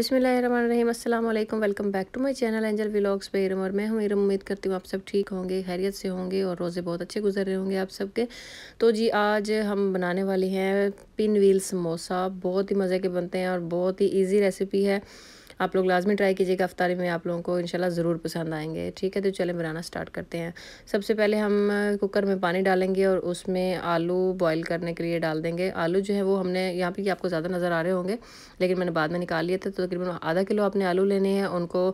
अस्सलाम वालेकुम welcome back to my channel angel vlogs पे इरम और मैं हूँ इरम उम्मीद करती हूँ आप सब ठीक होंगे खैरियत से होंगे और रोज़े बहुत अच्छे गुजर रहे होंगे आप सबके तो जी आज हम बनाने वाले हैं पिन व्हील समोसा बहुत ही मज़े के बनते हैं और बहुत ही ईजी रेसिपी है आप लोग लाजमी ट्राई कीजिएगा अफ्तारी में आप लोगों को इंशाल्लाह ज़रूर पसंद आएंगे ठीक है तो चलें बनाना स्टार्ट करते हैं सबसे पहले हम कुकर में पानी डालेंगे और उसमें आलू बॉयल करने के लिए डाल देंगे आलू जो है वो हमने यहाँ पर आपको ज़्यादा नज़र आ रहे होंगे लेकिन मैंने बाद में निकाल लिए थे तो तकरीबन आधा किलो आपने आलू लेने हैं उनको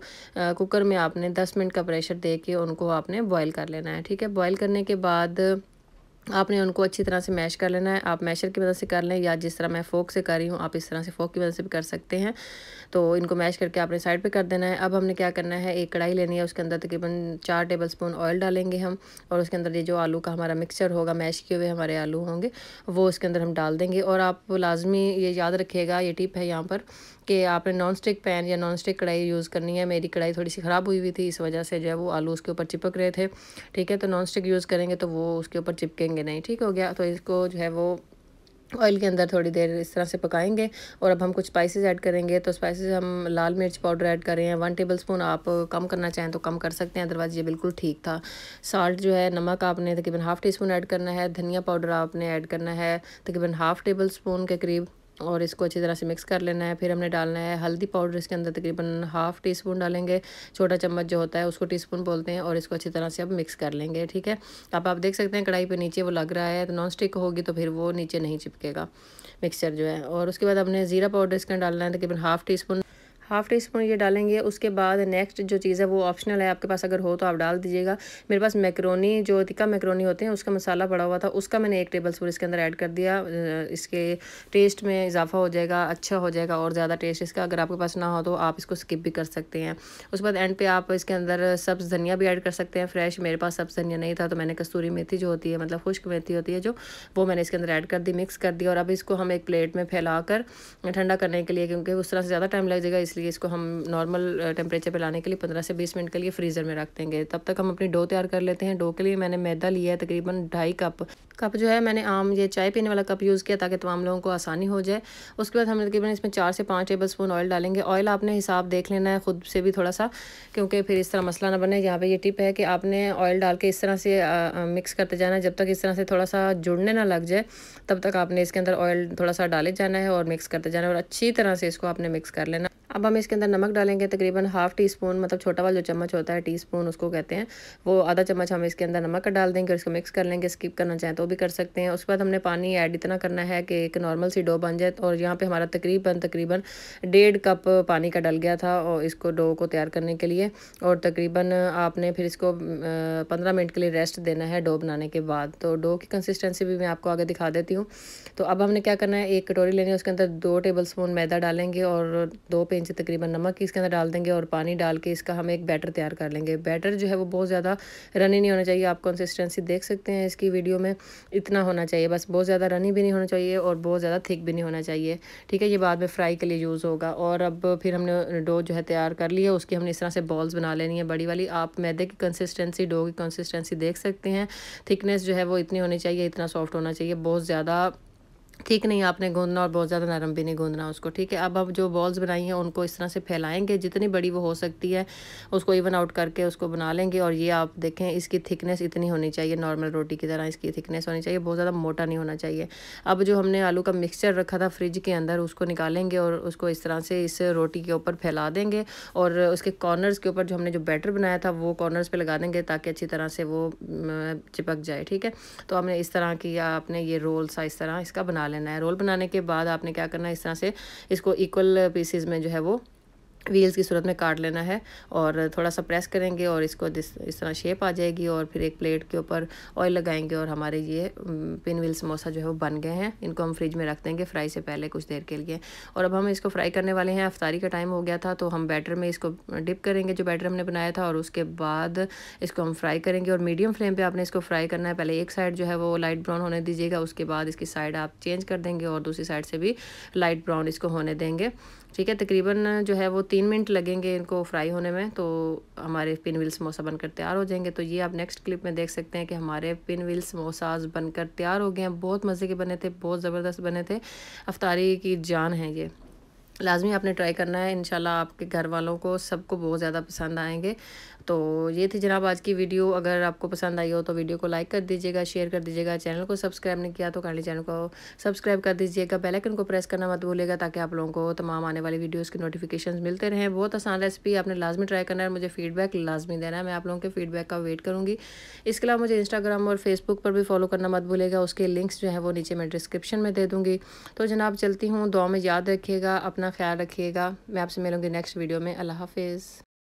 कुकर में आपने दस मिनट का प्रेशर दे के उनको आपने बॉयल कर लेना है ठीक है बॉयल करने के बाद आपने उनको अच्छी तरह से मैश कर लेना है आप मैशर की मदद से कर लें या जिस तरह मैं फोक से कर रही हूँ आप इस तरह से फोक की मदद से भी कर सकते हैं तो इनको मैश करके आपने साइड पे कर देना है अब हमने क्या करना है एक कढ़ाई लेनी है उसके अंदर तकरीबन चार टेबल स्पून ऑयल डालेंगे हम और उसके अंदर ये जो आलू का हमारा मिक्सचर होगा मैश किए हुए हमारे आलू होंगे वो उसके अंदर हम डाल देंगे और आप लाजमी ये याद रखिएगा ये टिप है यहाँ पर कि आपने नॉन स्टिक पैन या नॉन स्टिक कढ़ाई यूज़ करनी है मेरी कढ़ाई थोड़ी सी ख़राब हुई हुई थी इस वजह से जो है वो आलू उसके ऊपर चिपक रहे थे ठीक है तो नॉन स्टिक यूज़ करेंगे तो वो उसके ऊपर चिपकेंगे देंगे नहीं ठीक हो गया तो इसको जो है वो ऑयल के अंदर थोड़ी देर इस तरह से पकाएंगे और अब हम कुछ स्पाइसेस ऐड करेंगे तो स्पाइसेस हम लाल मिर्च पाउडर ऐड कर रहे हैं वन टेबल स्पून आप कम करना चाहें तो कम कर सकते हैं अदरवाइज़ ये बिल्कुल ठीक था साल्ट जो है नमक आपने तकरीबन हाफ़ टी स्पून ऐड करना है धनिया पाउडर आपने ऐड करना है तकरीबन हाफ़ टेबल स्पून के करीब और इसको अच्छी तरह से मिक्स कर लेना है फिर हमने डालना है हल्दी पाउडर इसके अंदर तकरीबन हाफ़ टी स्पून डालेंगे छोटा चम्मच जो होता है उसको टी स्पून बोलते हैं और इसको अच्छी तरह से अब मिक्स कर लेंगे ठीक है अब आप देख सकते हैं कढ़ाई पे नीचे वो लग रहा है तो नॉन स्टिक होगी तो फिर वो नीचे नहीं चिपकेगा मिक्सचर जो है और उसके बाद हमने ज़ीरा पाउडर इसके डालना है तकरीबन half teaspoon half teaspoon ये डालेंगे उसके बाद नेक्स्ट जो चीज़ है वो ऑप्शनल है आपके पास अगर हो तो आप डाल दीजिएगा मेरे पास मैक्रोनी जो तिक्का मैक्रोनी होते हैं उसका मसाला पड़ा हुआ था उसका मैंने एक टेबल स्पून इसके अंदर ऐड कर दिया इसके टेस्ट में इजाफा हो जाएगा अच्छा हो जाएगा और ज़्यादा टेस्ट इसका अगर आपके पास ना हो तो आप इसको स्किप भी कर सकते हैं उसके बाद एंड पे आप इसके अंदर सब्ज़ धनिया भी ऐड कर सकते हैं फ्रेश मेरे पास सब्ज़ धनिया नहीं था तो मैंने कस्तूरी मेथी जो होती है मतलब खुश्क मेथी होती है जो वो मैंने इसके अंदर ऐड कर दी मिक्स कर दी और अब इसको हम एक प्लेट में फैला कर ठंडा करने के लिए क्योंकि उस तरह से ज़्यादा टाइम लग जाएगा इसलिए इसको हम नॉर्मल टेम्परेचर पे लाने के लिए पंद्रह से बीस मिनट के लिए फ्रीज़र में रख देंगे तब तक हम अपनी डो तैयार कर लेते हैं डो के लिए मैंने मैदा लिया है तकरीबन ढाई कप कप जो है मैंने आम ये चाय पीने वाला कप यूज़ किया ताकि तमाम लोगों को आसानी हो जाए उसके बाद हम तकरीबन इसमें चार से पाँच टेबल स्पून ऑयल डालेंगे ऑयल आपने हिसाब देख लेना है ख़ुद से भी थोड़ा सा क्योंकि फिर इस तरह मसला ना बने यहाँ पर ये टिप है कि आपने ऑयल डाल के इस तरह से मिक्स करते जाना है जब तक इस तरह से थोड़ा सा जुड़ने ना लग जाए तब तक आपने इसके अंदर ऑयल थोड़ा सा डाले जाना है और मिक्स करते जाना है और अच्छी तरह से इसको आपने मिक्स कर लेना अब हम इसके अंदर नमक डालेंगे तकरीबन हाफ टी स्पून मतलब छोटा वाला जो चम्मच होता है टी स्पून उसको कहते हैं वो आधा चम्मच हम इसके अंदर नमक का डाल देंगे और इसको मिक्स कर लेंगे स्किप करना चाहें तो भी कर सकते हैं उसके बाद हमने पानी ऐड इतना करना है कि एक नॉर्मल सी डो बन जाए और यहाँ पर हमारा तकरीबन तकरीबन डेढ़ कप पानी का डल गया था और इसको डो को तैयार करने के लिए और तकरीबन आपने फिर इसको पंद्रह मिनट के लिए रेस्ट देना है डो बनाने के बाद तो डो की कंसिस्टेंसी भी मैं आपको आगे दिखा देती हूँ तो अब हमने क्या करना है एक कटोरी लेनी है उसके अंदर दो टेबल स्पून मैदा डालेंगे और दो पिंच चम्मच तकरीबन नमक की इसके अंदर डाल देंगे और पानी डाल के इसका हम एक बैटर तैयार कर लेंगे बैटर जो है वो बहुत ज़्यादा रनी नहीं होना चाहिए आप कंसिस्टेंसी देख सकते हैं इसकी वीडियो में इतना होना चाहिए बस बहुत ज़्यादा रनी भी नहीं होना चाहिए और बहुत ज़्यादा थिक भी नहीं होना चाहिए ठीक है ये बाद में फ्राई के लिए यूज़ होगा और अब फिर हमने डो जो है तैयार कर लिया है उसकी हमने इस तरह से बॉल्स बना लेनी है बड़ी वाली आप मैदे की कंसिस्टेंसी डो की कंसिस्टेंसी देख सकते हैं थिकनेस जो है वो इतनी होनी चाहिए इतना सॉफ्ट होना चाहिए बहुत ज़्यादा ठीक नहीं आपने गूंदना और बहुत ज़्यादा नरम भी नहीं गूंदना उसको ठीक है अब अब जो बॉल्स बनाई हैं उनको इस तरह से फैलाएंगे जितनी बड़ी वो हो सकती है उसको इवन आउट करके उसको बना लेंगे और ये आप देखें इसकी थिकनेस इतनी होनी चाहिए नॉर्मल रोटी की तरह इसकी थिकनेस होनी चाहिए बहुत ज़्यादा मोटा नहीं होना चाहिए अब जो हमने आलू का मिक्सचर रखा था फ्रिज के अंदर उसको निकालेंगे और उसको इस तरह से इस रोटी के ऊपर फैला देंगे और उसके कॉर्नर्स के ऊपर जो हमने जो बैटर बनाया था वो कॉर्नर्स पर लगा देंगे ताकि अच्छी तरह से वो चिपक जाए ठीक है तो हमने इस तरह की आपने ये रोल सा इस तरह इसका बना लेना है रोल बनाने के बाद आपने क्या करना है इस तरह से इसको इक्वल पीसीज में जो है वो रील्स की सूरत में काट लेना है और थोड़ा सा प्रेस करेंगे और इसको दिस इस तरह शेप आ जाएगी और फिर एक प्लेट के ऊपर ऑयल लगाएंगे और हमारे ये पिन व्हील समोसा जो है वो बन गए हैं इनको हम फ्रिज में रख देंगे फ्राई से पहले कुछ देर के लिए और अब हम इसको फ्राई करने वाले हैं अफ्तारी का टाइम हो गया था तो हम बैटर में इसको डिप करेंगे जो बैटर हमने बनाया था और उसके बाद इसको हम फ्राई करेंगे और मीडियम फ्लेम पर आपने इसको फ्राई करना है पहले एक साइड जो है वो लाइट ब्राउन होने दीजिएगा उसके बाद इसकी साइड आप चेंज कर देंगे और दूसरी साइड से भी लाइट ब्राउन इसको होने देंगे ठीक है तकरीबन जो है वो तीन तीन मिनट लगेंगे इनको फ्राई होने में तो हमारे पिन व्हील समोसा बनकर तैयार हो जाएंगे तो ये आप नेक्स्ट क्लिप में देख सकते हैं कि हमारे पिन व्हील समोसाज बनकर तैयार हो गए हैं बहुत मज़े के बने थे बहुत ज़बरदस्त बने थे अफतारी की जान है ये लाजमी आपने ट्राई करना है इनशाला आपके घर वालों को सबको बहुत ज़्यादा पसंद आएंगे तो ये थी जनाब आज की वीडियो अगर आपको पसंद आई हो तो वीडियो को लाइक कर दीजिएगा शेयर कर दीजिएगा चैनल को सब्सक्राइब नहीं किया तो काली चैनल को सब्सक्राइब कर दीजिएगा बेल आइकन को प्रेस करना मत भूलिएगा ताकि आप लोगों को तमाम आने वाली वीडियोज़ की नोटिफिकेशन मिलते रहें बहुत आसान रेसिपी आपने लाजमी ट्राई करना है मुझे फीडबैक लाजमी देना है मैं आप लोगों के फीडबैक का वेट करूँगी इसके अलावा मुझे इंस्टाग्राम और फेसबुक पर भी फॉलो करना मत भूलिएगा उसके लिंक्स जो है वो नीचे मैं डिस्क्रिप्शन में दे दूँगी तो जनाब चलती हूँ दुआ में याद रखिएगा अपना अपना ख्याल रखिएगा मैं आपसे मिलूँगी नेक्स्ट वीडियो में अल्लाह हाफिज़